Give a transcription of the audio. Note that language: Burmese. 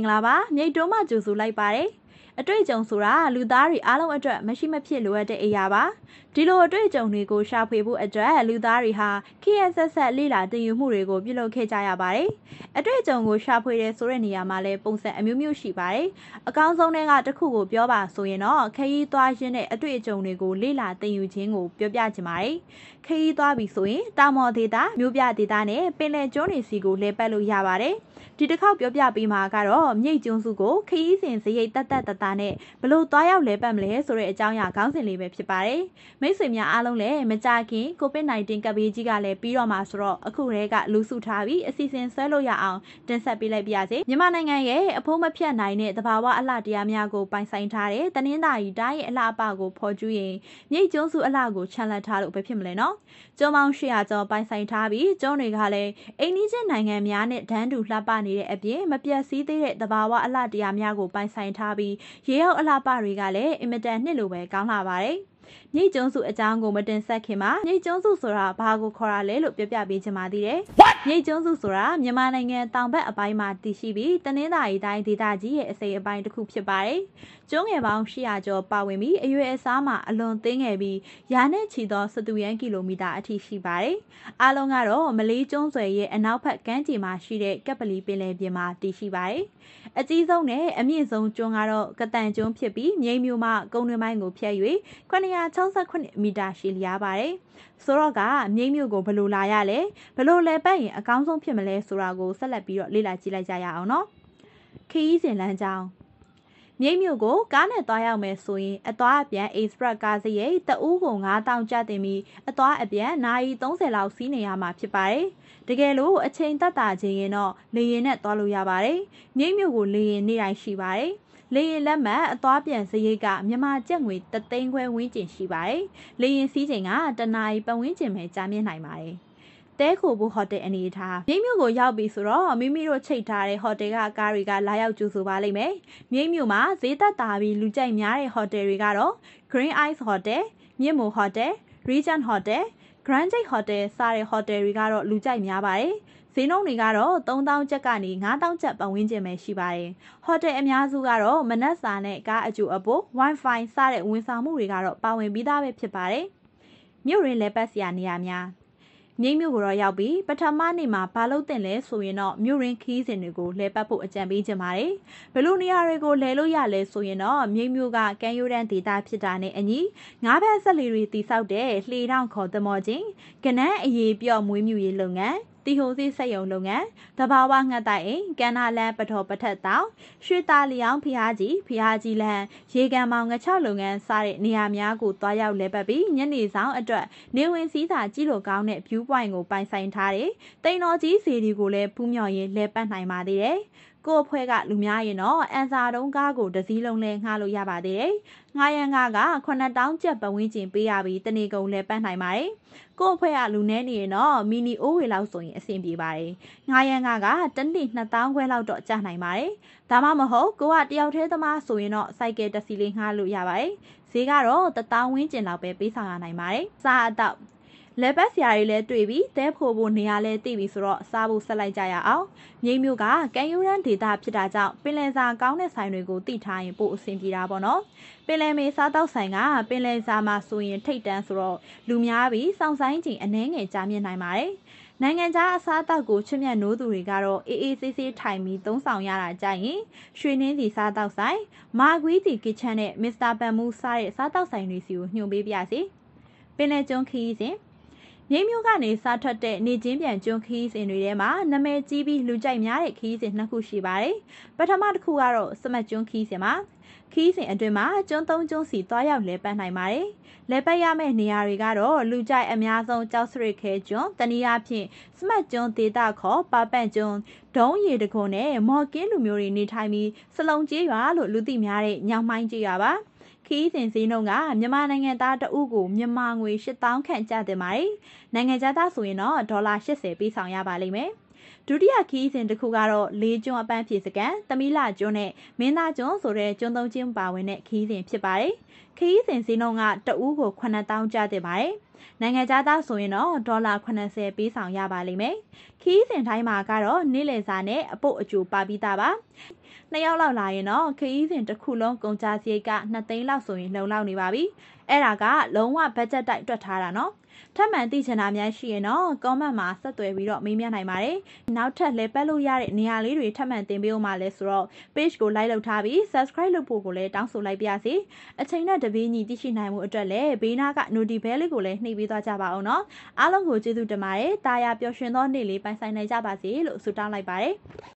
င်္ဂလာပါမြိတ်တုံးမှကြိုဆိုလိုက်ပါတယ်အတွေ့အကြုံဆိုတာလူသားတွေအားလုံးအတွက်မရှိမဖြစ်လိုအပ်တဲ့အရာပါဒီလိုအတွေ့အကြုံတွေကိုရှာဖွေဖို့အတွက်လူသားတွေဟာခေတ်ဆက်ဆက်လေ့လာသင်ယူမှုတွေကိုပြုလုပ်ခဲ့ကြရပါတယ်အတွေ့အကြုံကိုရှာဖွေတဲ့ဆိုတဲ့နေရာမှာလည်းပုံစံအမျိုးမျိုးရှိပါတယ်အကောင်းဆုံးတဲ့ကတစ်ခုကိုပြောပါဆိုရင်တော့ခရီးသွားရင်းတဲ့အတွေ့အကြုံတွေကိုလေ့လာသင်ယူခြင်းကိုပြောပြချင်ပါတယ်ခရီးသွားပြီဆိုရင်တာမော်ဒေတာမြို့ပြဒေတာနဲ့ပင်လယ်ကျွန်းတွေစီကိုလဲပတ်လို့ရပါတယ်ဒီတစ်ခေါက်ပြောပြပေးမှာကတော့မြိတ်ကျွန်းစုကိုခရီးစဉ်စရိတ်တက်တက်တတစာနဲ့ဘလို့သွားရောက်လဲပတ်မလဲဆိုတဲ့အကြောင်းအရာခေါင်းစဉ်လေးပဲဖြစ်ပါတယ်။မိတ်ဆွေများအားလုံးလည်းမကြခင် COVID-19 ကပ်ဘေးကြီးကလည်းပြီးတော့မှာဆိုတော့အခုတည်းကလူစုထားပြီးအစီအစဉ်ဆွဲလို့ရအောင်တင်ဆက်ပေးလိုက်ပါရစေ။မြန်မာနိုင်ငံရဲ့အဖို့မဖြတ်နိုင်တဲ့သဘာဝအလှတရားများကိုပိုင်ဆိုင်ထားတဲ့တနင်္သာရီတိုင်းရဲ့အလှအပကိုဖော်ကျူးရင်မြိတ်ကျွန်းစုအလှကိုချန်လှပ်ထားလို့ပဲဖြစ်မလဲနော်။ကျောင်းပေါင်း800ကျော်ပိုင်ဆိုင်ထားပြီးကျောင်းတွေကလည်းအိန္ဒိယနိုင်ငံများနဲ့ဒန်းတူလှပနေတဲ့အပြင်မပြတ်စည်းသေးတဲ့သဘာဝအလှတရားများကိုပိုင်ဆိုင်ထားပြီးရေရောက်အလှပတွေကလည်းအင်မတန်နှစ်လိုပဲကောင်းလာပါတယ်။မြိတ်ကျွန်းစုအကြောင်းကိုမတင်ဆက်ခင်မှာမြိတ်ကျွန်းစုဆိုတာဘာကိုခေါ်တာလဲလို့ပြပြပေးချင်ပါသေးတယ်မြိတ်ကျွန်းစုဆိုတာမြန်မာနိုင်ငံတောင်ဘက်အပိုင်းမှာတည်ရှိပြီးတနင်္သာရီတိုင်းဒေသကြီးရဲ့အစိပ်အပိုင်းတစ်ခုဖြစ်ပါတယ်ကျွန်းငယ်ပေါင်း800ကျော်ပါဝင်ပြီးအရွယ်အစားမှာအလွန်သေးငယ်ပြီးရာနဲ့ချီသောစတုရန်ကီလိုမီတာအထိရှိပါတယ်အားလုံးကတော့မလေးကျွန်းဆွယ်ရဲ့အနောက်ဘက်ကမ်းခြေမှာရှိတဲ့ကပ်ပလီပင်လယ်ပြင်မှာတည်ရှိပါတယ်အကြီးဆုံးနဲ့အမြင့်ဆုံးကျွန်းကတော့ကတန်ကျွန်းဖြစ်ပြီးမြိတ်မြို့မှာကုန်းတွင်းပိုင်းကိုဖြတ်၍900 268မီတာရှည်လျားပါတယ်။ဆိုတော့ကမြိတ်မြို့ကိုဘယ်လိုလာရလဲဘယ်လိုလဲပတ်ရင်အကောင်းဆုံးဖြစ်မလဲဆိုတာကိုဆက်လက်ပြီးတော့လေ့လာကြည့်လိုက်ကြရအောင်နော်။ခီးစဉ်လမ်းကြောင်းမြိတ်မြို့ကိုကားနဲ့သွားရောက်မယ်ဆိုရင်အသွားအပြန် express ကားစရိတ်တဦးကို9000ကျတင်ပြီးအသွားအပြန်နာရီ30လောက်စီးနေရမှာဖြစ်ပါတယ်။တကယ်လို့အချိန်သက်သာခြင်းရင်တော့လေရင်နဲ့သွားလို့ရပါတယ်။မြိတ်မြို့ကိုလေရင်နေတိုင်းရှိပါတယ်။လေရင်လက်မှတ်အသွားပြန်စရိတ်ကမြန်မာကျပ်ငွေတသိန်းခွဲဝန်းကျင်ရှိပါတယ်။လေရင်စီးချိန်ကတနာရီပတ်ဝန်းကျင်ပဲကြာမြင့်နိုင်ပါတယ်။တဲခိုဘူးဟိုတယ်အနေထားမြိတ်မြို့ကိုရောက်ပြီဆိုတော့မိမိတို့ချိတ်ထားတဲ့ဟိုတယ်ကကားတွေကလာရောက်ကြိုဆိုပါလိမ့်မယ်မြိတ်မြို့မှာဈေးသက်သာပြီးလူကြိုက်များတဲ့ဟိုတယ်တွေကတော့ Green Ice Hotel မြင့်မို Hotel Regent Hotel Grand Jade Hotel စတဲ့ဟိုတယ်တွေကတော့လူကြိုက်များပါတယ်။ဈေးနှုန်းတွေကတော့3000ကျပ်ကနေ9000ကျပ်ပတ်ဝန်းကျင်ပဲရှိပါတယ်။ဟိုတယ်အများစုကတော့မနက်စာနဲ့ကားအကြိုအပို့ Wi-Fi စတဲ့ဝန်ဆောင်မှုတွေကတော့ပါဝင်ပြီးသားပဲဖြစ်ပါတယ်။မြို့ရင်းလဲပတ်စရာနေရာများမြိတ်မြို့ကိုတော့ရောက်ပြီးပထမနေ့မှာဘာလို့တင်လဲဆိုရင်တော့မြို့ရင်းခီးစဉ်တွေကိုလဲပတ်ဖို့အကြံပေးခြင်းပါတယ်။ဘယ်လိုနေရာတွေကိုလဲလို့ရလဲဆိုရင်တော့မြိတ်မြို့ကကမ်းရိုးတန်းဒေသဖြစ်တာနဲ့အညီငါးဘက်ဆက်လီတွေတိစောက်တဲ့လှေထောင်ခေါ်သမောချင်းကနန်းအေးပြော့မွေးမြူရေးလုပ်ငန်းတီဟိုစီစက်ရုံလုပ်ငန်းတဘာဝငှက်တိုက်အိမ်ကန်နာလန်ပထောပထက်တောင်ရွှေသားလျောင်းဖျားကြီးဖျားကြီးလန်ရေကန်မောင်ငချောက်လုပ်ငန်းစတဲ့နေရာများကိုတွားရောက်လဲပတ်ပြီးညနေဆောင်အတွက်နေဝင်စည်းသာကြည့်လို့ကောင်းတဲ့ view point ကိုပိုင်ဆိုင်ထားတဲ့တိန်တော်ကြီးစီဒီကိုလည်းပူးမြော်ရင်လဲပတ်နိုင်ပါသေးတယ်ကို့အဖွဲ့ကလူများရင်တော့အန်စာတုံးကားကိုတစ်စီးလုံးလဲငှားလို့ရပါသေးတယ်။ငှားရန်ကားက9000ကျပ်ပတ်ဝန်းကျင်ပေးရပြီးတနေကုန်လဲပတ်နိုင်ပါတယ်။ကို့အဖွဲ့ကလူနည်းနေရင်တော့မီနီအိုးဝေလောက်ဆိုရင်အဆင်ပြေပါတယ်။ငှားရန်ကားကတနေ့2000ခွဲလောက်တော့ကျနိုင်ပါတယ်။ဒါမှမဟုတ်ကိုကတယောက်တည်းသမားဆိုရင်တော့စိုက်ကယ်တစ်စီးလေးငှားလို့ရပါတယ်။ဈေးကတော့1000ဝန်းကျင်လောက်ပဲပေးဆောင်ရနိုင်ပါတယ်။စားအတော့လက်ပတ်ဆရာတွေလည်းတွေ့ပြီးတဲဖို့ဖို့နေရာလည်းသိပြီဆိုတော့စားဖို့ဆက်လိုက်ကြရအောင်မြိတ်မြို့ကကံယူရန်ဒေသဖြစ်တာကြောင့်ပင်လယ်စာကောင်းတဲ့ဆိုင်တွေကိုတိထားရင်ပို့အဆင်ပြေတာပေါ့နော်ပင်လယ်မေစားတောက်ဆိုင်ကပင်လယ်စာမှာဆိုရင်ထိတ်တန်းဆိုတော့လူများပြီးစောင့်ဆိုင်ချိန်အနှဲငယ်ကြာမြင့်နိုင်ပါတယ်နိုင်ငံခြားအစားအသောက်ကိုချစ်မြတ်နိုးသူတွေကတော့အေးအေးဆေးဆေးထိုင်ပြီးသုံးဆောင်ရတာကြရင်ရွှေနှင်းစီစားတောက်ဆိုင်မာဂွီးတီကစ်ချန်နဲ့မစ္စတာဘန်မူးစားတဲ့စားတောက်ဆိုင်တွေစီကိုညွှန်ပေးပြစီပင်လယ်ကျွန်းခရီးစဉ်မြိတ်မြို့ကနေစားထွက်တဲ့နေချင်းပြန်ကျွန်းခီးစဉ်တွေထဲမှာနာမည်ကြီးပြီးလူကြိုက်များတဲ့ခီးစဉ်နှစ်ခုရှိပါတယ်။ပထမတစ်ခုကတော့စမတ်ကျွန်းခီးစဉ်ပါ။ခီးစဉ်အတွင်းမှာကျွန်းသုံးကျွန်းစီသွားရောက်လဲပတ်နိုင်ပါတယ်။လဲပတ်ရမယ့်နေရာတွေကတော့လူကြိုက်အများဆုံးကြောက်စရိတ်ခဲကျွန်း၊တနည်းအားဖြင့်စမတ်ကျွန်းဒေသခေါ်ပါပန့်ကျွန်း၊ဒုံးရီတခုနဲ့မော်ကင်းလူမျိုးတွေနေထိုင်ပြီးစလုံကျေးရွာလို့လူသိများတဲ့ညောင်မိုင်းကျေးရွာပါ။ခီးစဉ်ဈေးနှုန်းကမြန်မာနိုင်ငံသားတဦးကိုမြန်မာငွေ8000ခန့်ကျတင်ပါတယ်။နိုင်ငံသားဆိုရင်တော့ဒေါ်လာ80ပေးဆောင်ရပါလိမ့်မယ်။ဒုတိယခီးစဉ်တစ်ခုကတော့လေးကျွန်းအပန်းဖြေစကန်၊တမီလာကျွန်းနဲ့မင်းသားကျွန်းဆိုတဲ့ကျွန်းသုံးချင်းပါဝင်တဲ့ခီးစဉ်ဖြစ်ပါတယ်။ခီးစဉ်ဈေးနှုန်းကတဦးကို9000ကျတင်ပါတယ်။နိုင်ငံသားဆိုရင်တော့ဒေါ်လာ80ပေးဆောင်ရပါလိမ့်မယ်။ခီးစဉ်တိုင်းမှာကတော့နေ့လယ်စာနဲ့အပုတ်အကျိုးပါပြီးသားပါ။နှစ်ယောက်လောက်လာရင်တော့ခရီးစဉ်တစ်ခုလုံးကုန်ကျစရိတ်က2သိန်းလောက်ဆိုရင်လုံလောက်နေပါပြီအဲ့ဒါကလုံးဝဘတ်ဂျက်တိုက်တွက်ထားတာနော်ထပ်မံသိချင်တာများရှိရင်တော့ comment မှာဆက်သွယ်ပြီးတော့မေးမြန်းနိုင်ပါတယ်နောက်ထပ်လည်းပတ်လို့ရတဲ့နေရာလေးတွေထပ်မံတင်ပေးဦးမှာလဲဆိုတော့ page ကို like လုပ်ထားပြီး subscribe လုပ်ဖို့ကိုလည်းတောင်းဆိုလိုက်ပါရစေအချိန်နဲ့တပင်းညီသိရှိနိုင်မှုအတွက်လည်းဘေးနားက noti bell လေးကိုလည်းနှိပ်ပေးသွားကြပါအောင်နော်အားလုံးကိုကျေးဇူးတင်ပါတယ်တာယာပျော်ရွှင်သောနေ့လေးပိုင်ဆိုင်နိုင်ကြပါစေလို့ဆုတောင်းလိုက်ပါတယ်